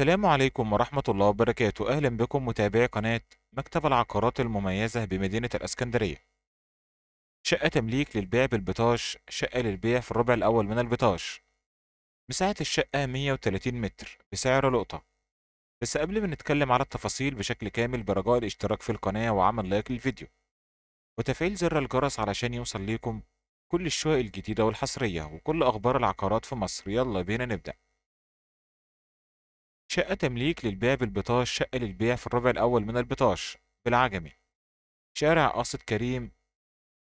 السلام عليكم ورحمة الله وبركاته أهلا بكم متابعي قناة مكتب العقارات المميزة بمدينة الإسكندرية شقة تمليك للبيع بالبطاش شقة للبيع في الربع الأول من البطاش مساحة الشقة 130 متر بسعر لقطة بس قبل ما نتكلم على التفاصيل بشكل كامل برجاء الاشتراك في القناة وعمل لايك للفيديو وتفعيل زر الجرس علشان يوصل ليكم كل الشقق الجديدة والحصرية وكل أخبار العقارات في مصر يلا بينا نبدأ شقة تمليك للبيع بالبطاش شقة للبيع في الربع الأول من البطاش بالعجمي شارع قاصد كريم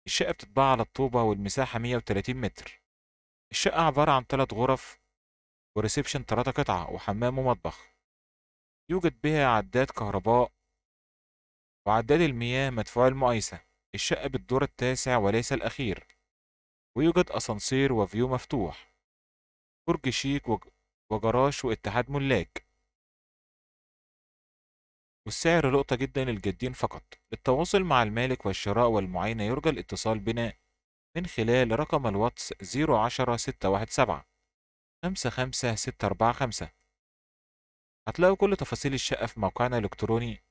الشقة بتتباع على الطوبة والمساحة 130 متر الشقة عبارة عن تلات غرف وريسبشن تلاتة قطعة وحمام ومطبخ يوجد بها عداد كهرباء وعداد المياه مدفوع المقايسة الشقة بالدور التاسع وليس الأخير ويوجد أسانسير وفيو مفتوح برج شيك وجراش واتحاد ملاك والسعر لقطة جدا للجادين فقط للتواصل مع المالك والشراء والمعاينة يرجى الاتصال بنا من خلال رقم الواتس 010 617 55645 هتلاقوا كل تفاصيل الشقة في موقعنا الإلكتروني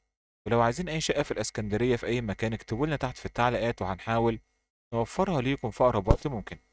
ولو عايزين أي شقة في الإسكندرية في أي مكان اكتبوا لنا تحت في التعليقات وهنحاول نوفرها ليكم في أقرب وقت ممكن